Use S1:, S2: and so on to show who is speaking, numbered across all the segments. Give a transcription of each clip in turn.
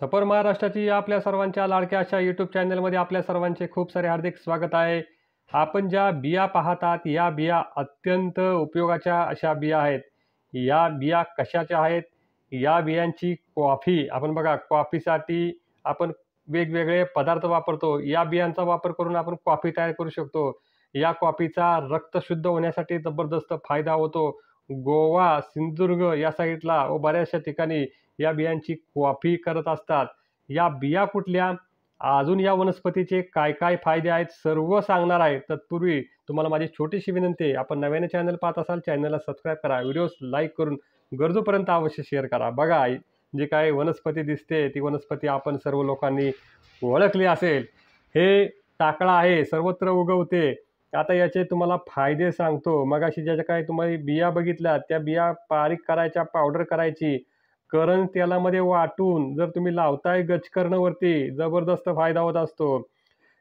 S1: सफर महाराष्ट्राची या आपल्या सर्वांच्या लाडक्या अशा यूट्यूब चॅनलमध्ये आपल्या सर्वांचे खूप सारे हार्दिक स्वागत आहे आपण ज्या बिया पाहतात या बिया अत्यंत उपयोगाच्या अशा बिया आहेत या बिया कशाच्या आहेत या बियांची कॉफी आपण बघा कॉफीसाठी आपण वेगवेगळे पदार्थ वापरतो या बियांचा वापर करून आपण कॉफी तयार करू शकतो या कॉफीचा रक्त शुद्ध होण्यासाठी जबरदस्त फायदा होतो गोवा सिंधुदुर्ग या साईडला व बऱ्याचशा ठिकाणी या बियांची कॉफी करत असतात या बिया कुठल्या अजून या वनस्पतीचे काय काय फायदे आहेत सर्व सांगणार आहे तत्पूर्वी तुम्हाला माझी छोटीशी विनंती आपण नव्याने चॅनल पाहत असाल चॅनलला सबस्क्राईब करा व्हिडिओज लाईक करून गरजूपर्यंत अवश्य शेअर करा बघा जे काय वनस्पती दिसते ती वनस्पती आपण सर्व लोकांनी ओळखली असेल हे टाकळा आहे सर्वत्र उगवते आता याचे तुम्हाला फायदे सांगतो मगाशी ज्याच्या काय तुम्हाला बिया बघितल्या त्या बिया बारीक करायच्या पावडर करायची करंज तेलामध्ये वाटून जर तुम्ही लावताय गचकर्णावरती जबरदस्त फायदा होत असतो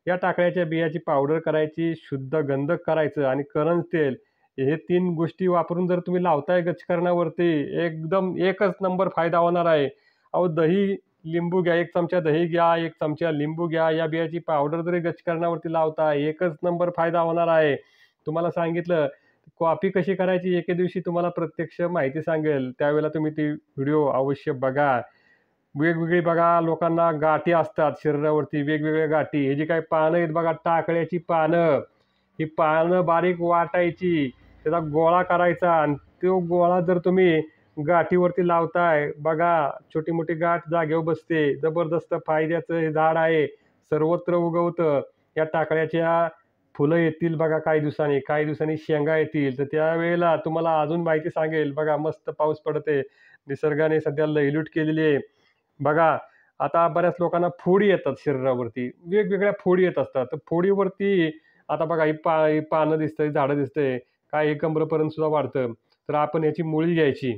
S1: या टाकळ्याच्या बियाची पावडर करायची शुद्ध गंधक करायचं आणि करण तेल हे तीन गोष्टी वापरून जर तुम्ही लावताय गचकरणावरती एकदम एकच नंबर फायदा होणार आहे अहो दही लिंबू घ्या एक चमचा दही घ्या एक चमचा लिंबू घ्या या बियाची पावडर जरी गचकरणावरती लावता एकच नंबर फायदा होणार आहे तुम्हाला सांगितलं कॉपी कशी करायची एके दिवशी तुम्हाला प्रत्यक्ष माहिती सांगेल त्यावेळेला तुम्ही ती व्हिडिओ अवश्य बघा वेगवेगळी बघा लोकांना गाठी असतात शरीरावरती वेगवेगळ्या गाठी हे जी काही पानं आहेत बघा टाकळ्याची पानं ही पानं बारीक वाटायची त्याचा गोळा करायचा आणि तो गोळा जर तुम्ही गाठीवरती लावताय बघा छोटी मोठी गाठ जागेवर बसते जबरदस्त फायद्याचं हे झाड आहे सर्वत्र उगवतं या टाकळ्याच्या फुलं येतील बघा काही दिवसांनी काही दिवसांनी शेंगा येतील तर त्यावेळेला तुम्हाला अजून माहिती सांगेल बघा मस्त पाऊस पडते निसर्गाने सध्या लयलूट केलेली आहे बघा आता बऱ्याच लोकांना फोडी येतात शरीरावरती वेगवेगळ्या फोडी येत असतात तर फोडीवरती आता बघा ही पा ही पानं दिसतंय झाडं दिसतंय काय हे कमरपर्यंत सुद्धा वाढतं तर आपण याची मुळी घ्यायची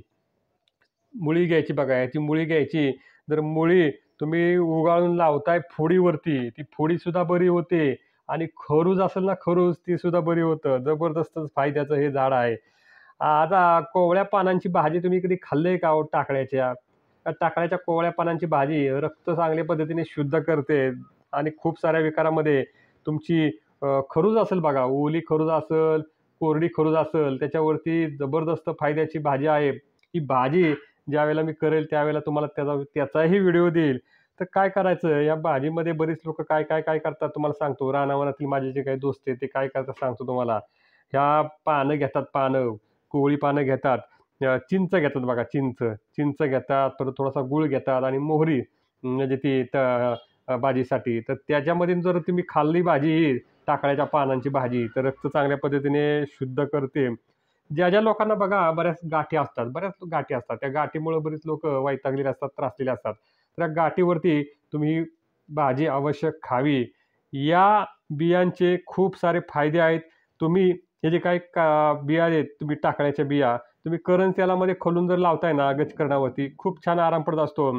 S1: मुळी घ्यायची बघा याची मुळी घ्यायची जर मुळी तुम्ही उगाळून लावताय फोडीवरती ती फोडीसुद्धा बरी होते आणि खरूज असेल ना खरूज ती सुद्धा बरी होतं जबरदस्त फायद्याचं हे झाड आहे आता कोवळ्या पानांची भाजी तुम्ही कधी खाल्ली का हो टाकळ्याच्या टाकळ्याच्या कोवळ्या पानांची भाजी रक्त चांगल्या पद्धतीने शुद्ध करते आणि खूप साऱ्या विकारामध्ये तुमची खरूज असेल बघा ओली खरूज असेल कोरडी खरूज असेल त्याच्यावरती जबरदस्त फायद्याची भाजी आहे ही भाजी ज्यावेळेला मी करेल त्यावेळेला तुम्हाला त्याचा त्याचाही व्हिडिओ देईल तर काय करायचं या भाजीमध्ये बरीच लोक काय काय काय करतात तुम्हाला सांगतो रानावनातील माझे जे काही दोस्त आहेत ते काय करतात सांगतो तुम्हाला ह्या पानं घेतात पानं कोवळी पानं घेतात चिंच घेतात बघा चिंच चिंच घेतात परत थोडासा गुळ घेतात आणि मोहरी म्हणजे ती भाजीसाठी तर त्याच्यामध्ये जर तुम्ही खाल्ली भाजी टाकळ्याच्या पानांची भाजी तर रक्त चांगल्या पद्धतीने शुद्ध करते ज्या ज्या लोकांना बघा बऱ्याच गाठी असतात बऱ्याच गाठी असतात त्या गाठीमुळे बरीच लोक वैतागलेले असतात त्रासलेले असतात त्या गाठीवरती तुम्ही भाजी आवश्यक खावी या बियांचे खूप सारे फायदे आहेत तुम्ही हे जे काही का बिया आहेत तुम्ही टाकण्याच्या बिया तुम्ही करण तेलामध्ये खोलून जर लावताय ना गजकरणावरती खूप छान आराम पडत असतो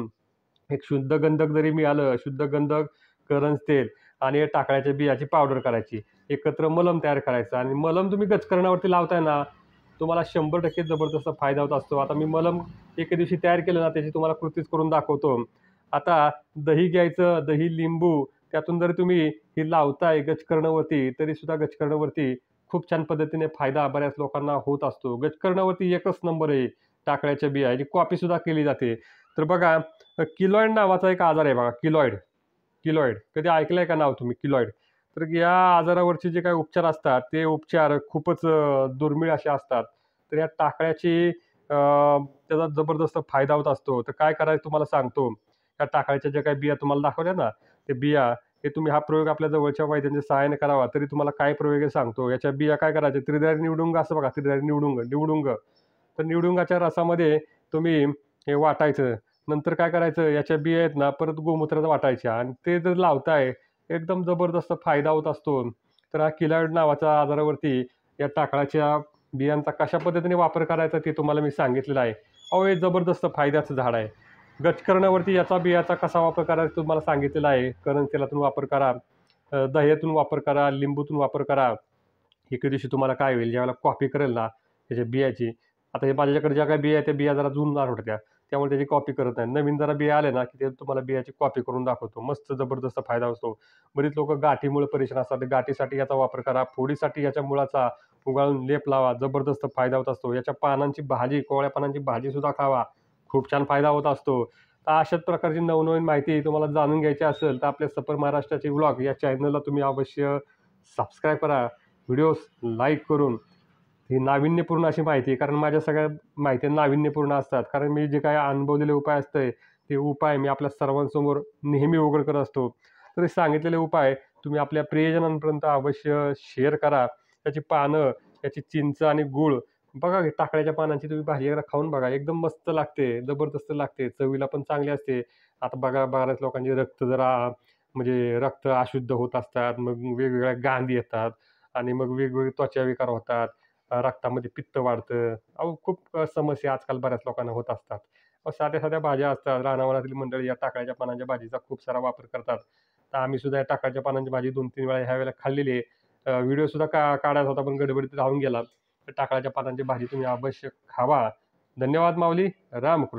S1: एक शुद्ध गंधक जरी मिळालं शुद्ध गंधक करंज तेल आणि टाकण्याच्या बियाची पावडर करायची एकत्र मलम तयार करायचं आणि मलम तुम्ही गजकरणावरती लावताय ना तुम्हाला शंभर टक्के जबरदस्त फायदा होत असतो आता मी मलम एके दिवशी तयार केलं ना त्याची तुम्हाला कृतीच करून दाखवतो आता दही घ्यायचं दही लिंबू त्यातून जर तुम्ही ही लावताय गजकर्णवरती तरी सुद्धा गजकर्णवरती खूप छान पद्धतीने फायदा बऱ्याच लोकांना होत असतो गजकर्णवरती एकच नंबर आहे टाकळ्याच्या बिया जी कॉपी सुद्धा केली जाते तर बघा किलॉइड नावाचा एक आजार आहे बघा किलॉइड किलॉइड कधी ऐकलंय का नाव तुम्ही किलॉइड तर या आजारावरचे जे काही उपचार असतात ते उपचार खूपच दुर्मिळ असे असतात तर या टाकळ्याची त्याचा जबरदस्त फायदा होत असतो तर काय करायचं तुम्हाला सांगतो त्या टाकायच्या ज्या काही बिया तुम्हाला दाखवल्या ना ते बिया हे तुम्ही हा प्रयोग आपल्या जवळच्या वैद्यांच्या सहाय्याने करावा तरी तुम्हाला काय प्रयोग हे सांगतो याच्या बिया काय करायच्या त्रिदारी निवडुंग असं बघा त्रिदारी निवडुंग निवडुंग तर निवडुंगाच्या रसामध्ये तुम्ही हे वाटायचं नंतर काय करायचं याच्या बिया आहेत ना परत गोमूत्रात वाटायच्या आणि ते जर लावताय एकदम जबरदस्त फायदा होत असतो तर हा किलाड नावाच्या आजारावरती या टाकळाच्या बियांचा कशा पद्धतीने वापर करायचा ते तुम्हाला मी सांगितलेलं आहे अहो हे जबरदस्त फायद्याचं झाड आहे गचकरणावरती याचा बियाचा कसा वापर करायचा तुम्हाला सांगितलेला आहे करण तेलातून वापर करा दह्यातून वापर करा लिंबूतून वापर करा एके दिवशी तुम्हाला काय होईल ज्यावेळेला कॉपी करेल ना त्याच्या बियाची आता हे माझ्याकडे ज्या काय बिया त्या बिया जरा जुनणार होत्या त्यामुळे त्याची कॉपी करत नाही नवीन जरा बिया आले ना की ते तुम्हाला बियाची कॉपी करून दाखवतो मस्त जबरदस्त फायदा असतो बरीच लोक गाठीमुळे परेशान असतात गाठीसाठी याचा वापर करा फोडीसाठी याच्या मुळाचा उगाळून लेप लावा जबरदस्त फायदा होत असतो याच्या पानांची भाजी कोवळ्या पानांची भाजीसुद्धा खावा खूप छान फायदा होत असतो तर अशाच प्रकारची नवनवीन माहिती तुम्हाला जाणून घ्यायची असेल तर आपल्या सपर महाराष्ट्राचे ब्लॉग या चॅनलला तुम्ही अवश्य सबस्क्राईब करा व्हिडिओज लाईक करून ही नाविन्यपूर्ण अशी माहिती कारण माझ्या सगळ्या माहिती नाविन्यपूर्ण असतात कारण मी जे काय अनुभवलेले उपाय असते ते उपाय मी आपल्या सर्वांसमोर नेहमी उघड करत असतो तर सांगितलेले उपाय तुम्ही आपल्या प्रियजनांपर्यंत अवश्य शेअर करा त्याची पानं त्याची चिंच आणि गूळ बघा हे टाकळ्याच्या पानांची तुम्ही भाजी खाऊन बघा एकदम मस्त लागते जबरदस्त लागते चवीला पण चांगली असते आता बघा बऱ्याच लोकांचे रक्त जरा म्हणजे रक्त अशुद्ध होत असतात मग वेगवेगळ्या गांधी येतात आणि मग वेगवेगळे त्वचा विकार होतात रक्तामध्ये पित्त वाढतं अहो खूप समस्या आजकाल बऱ्याच लोकांना होत असतात साध्या साध्या भाज्या असतात रानावनातील मंडळी या टाकळ्याच्या पानांच्या भाजीचा खूप सारा वापर करतात तर आम्ही सुद्धा या टाकळ्याच्या पानांची भाजी दोन तीन वेळा ह्या वेळेला खाल्लेली आहे व्हिडिओसुद्धा का काढायचा होता पण गडबडीत राहून गेला टाकळाच्या पानांची भाजी तुम्ही अवश्य खावा धन्यवाद माऊली रामकृष्ण